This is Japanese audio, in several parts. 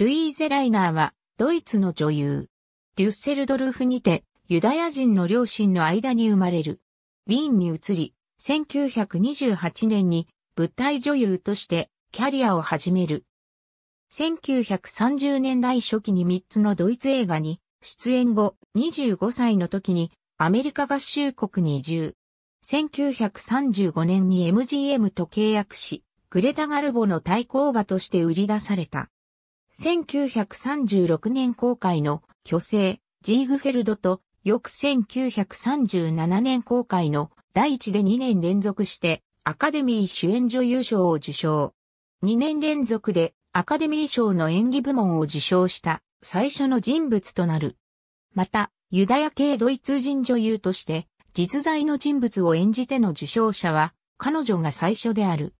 ルイーゼ・ライナーは、ドイツの女優。デュッセルドルフにて、ユダヤ人の両親の間に生まれる。ウィーンに移り、1928年に舞台女優としてキャリアを始める。1930年代初期に3つのドイツ映画に出演後、25歳の時にアメリカ合衆国に移住。1935年に MGM と契約し、グレタガルボの対抗馬として売り出された。1936年公開の巨星ジーグフェルドと、翌1937年公開の第一で2年連続してアカデミー主演女優賞を受賞。2年連続でアカデミー賞の演技部門を受賞した最初の人物となる。また、ユダヤ系ドイツ人女優として実在の人物を演じての受賞者は彼女が最初である。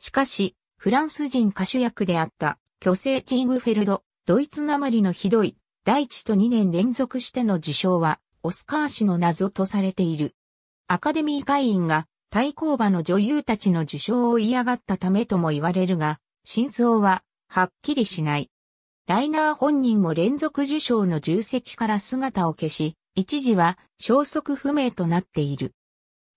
しかし、フランス人歌手役であった巨勢チーグフェルド、ドイツなまりのひどい、大地と2年連続しての受賞は、オスカー氏の謎とされている。アカデミー会員が対抗馬の女優たちの受賞を嫌がったためとも言われるが、真相ははっきりしない。ライナー本人も連続受賞の重責から姿を消し、一時は消息不明となっている。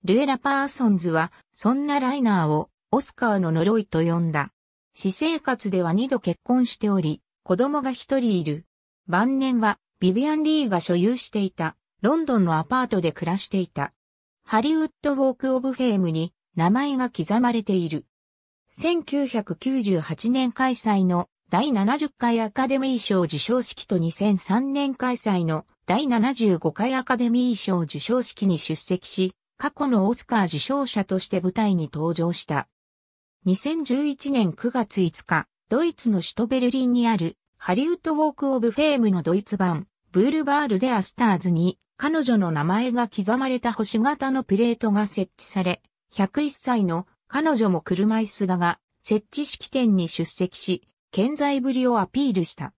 ルエラ・パーソンズは、そんなライナーをオスカーの呪いと呼んだ。私生活では二度結婚しており、子供が一人いる。晩年は、ビビアン・リーが所有していた、ロンドンのアパートで暮らしていた。ハリウッド・ウォーク・オブ・フェームに名前が刻まれている。1998年開催の第70回アカデミー賞受賞式と2003年開催の第75回アカデミー賞受賞式に出席し、過去のオスカー受賞者として舞台に登場した。2011年9月5日、ドイツの首都ベルリンにあるハリウッドウォークオブフェームのドイツ版、ブールバールでアスターズに彼女の名前が刻まれた星型のプレートが設置され、101歳の彼女も車椅子だが、設置式典に出席し、健在ぶりをアピールした。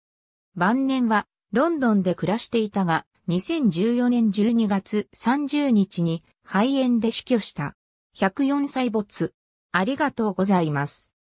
晩年はロンドンで暮らしていたが、2014年12月30日に肺炎で死去した。104歳没。ありがとうございます。